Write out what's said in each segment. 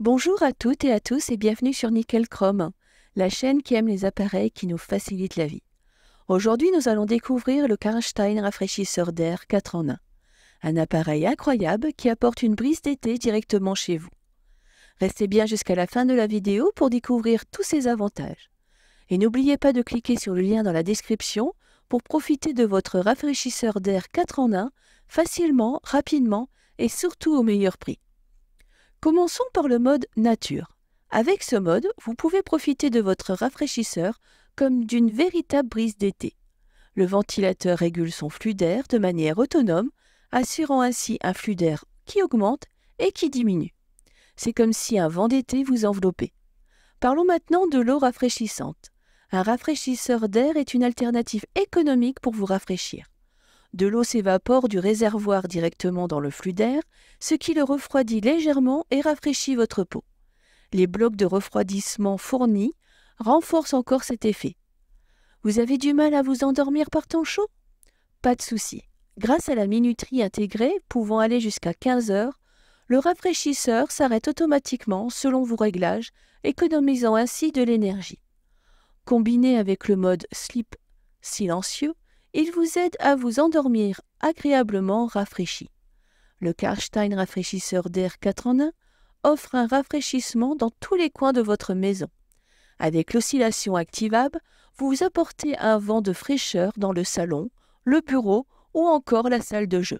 Bonjour à toutes et à tous et bienvenue sur Nickel Chrome, la chaîne qui aime les appareils qui nous facilitent la vie. Aujourd'hui, nous allons découvrir le Karnstein rafraîchisseur d'air 4 en 1. Un appareil incroyable qui apporte une brise d'été directement chez vous. Restez bien jusqu'à la fin de la vidéo pour découvrir tous ses avantages. Et n'oubliez pas de cliquer sur le lien dans la description pour profiter de votre rafraîchisseur d'air 4 en 1 facilement, rapidement et surtout au meilleur prix. Commençons par le mode nature. Avec ce mode, vous pouvez profiter de votre rafraîchisseur comme d'une véritable brise d'été. Le ventilateur régule son flux d'air de manière autonome, assurant ainsi un flux d'air qui augmente et qui diminue. C'est comme si un vent d'été vous enveloppait. Parlons maintenant de l'eau rafraîchissante. Un rafraîchisseur d'air est une alternative économique pour vous rafraîchir de l'eau s'évapore du réservoir directement dans le flux d'air, ce qui le refroidit légèrement et rafraîchit votre peau. Les blocs de refroidissement fournis renforcent encore cet effet. Vous avez du mal à vous endormir par temps chaud Pas de souci. Grâce à la minuterie intégrée, pouvant aller jusqu'à 15 heures, le rafraîchisseur s'arrête automatiquement selon vos réglages, économisant ainsi de l'énergie. Combiné avec le mode sleep silencieux, il vous aide à vous endormir agréablement rafraîchi. Le Karstein rafraîchisseur d'air 4 en 1 offre un rafraîchissement dans tous les coins de votre maison. Avec l'oscillation activable, vous apportez un vent de fraîcheur dans le salon, le bureau ou encore la salle de jeu.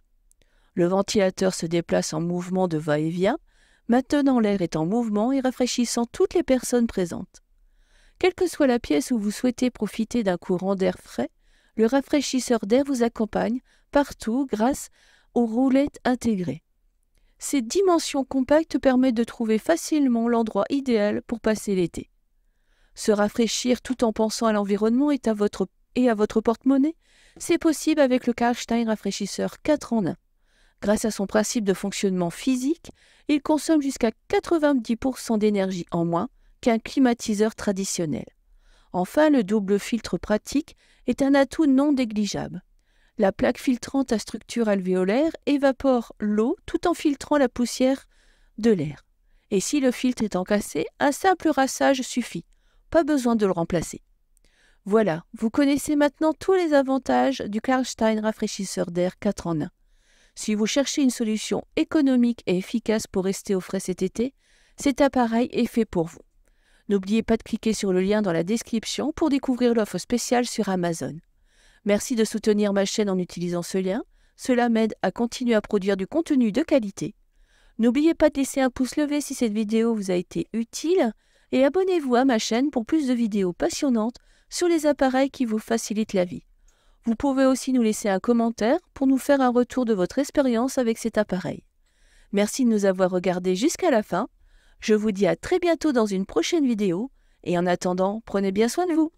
Le ventilateur se déplace en mouvement de va-et-vient, maintenant l'air est en mouvement et rafraîchissant toutes les personnes présentes. Quelle que soit la pièce où vous souhaitez profiter d'un courant d'air frais, le rafraîchisseur d'air vous accompagne partout grâce aux roulettes intégrées. Ses dimensions compactes permettent de trouver facilement l'endroit idéal pour passer l'été. Se rafraîchir tout en pensant à l'environnement et à votre, porte-monnaie, c'est possible avec le Karlstein rafraîchisseur 4 en 1. Grâce à son principe de fonctionnement physique, il consomme jusqu'à 90% d'énergie en moins qu'un climatiseur traditionnel. Enfin, le double filtre pratique est un atout non négligeable. La plaque filtrante à structure alvéolaire évapore l'eau tout en filtrant la poussière de l'air. Et si le filtre est encassé, un simple rassage suffit. Pas besoin de le remplacer. Voilà, vous connaissez maintenant tous les avantages du Karlstein rafraîchisseur d'air 4 en 1. Si vous cherchez une solution économique et efficace pour rester au frais cet été, cet appareil est fait pour vous. N'oubliez pas de cliquer sur le lien dans la description pour découvrir l'offre spéciale sur Amazon. Merci de soutenir ma chaîne en utilisant ce lien, cela m'aide à continuer à produire du contenu de qualité. N'oubliez pas de laisser un pouce levé si cette vidéo vous a été utile et abonnez-vous à ma chaîne pour plus de vidéos passionnantes sur les appareils qui vous facilitent la vie. Vous pouvez aussi nous laisser un commentaire pour nous faire un retour de votre expérience avec cet appareil. Merci de nous avoir regardé jusqu'à la fin je vous dis à très bientôt dans une prochaine vidéo et en attendant, prenez bien soin de vous.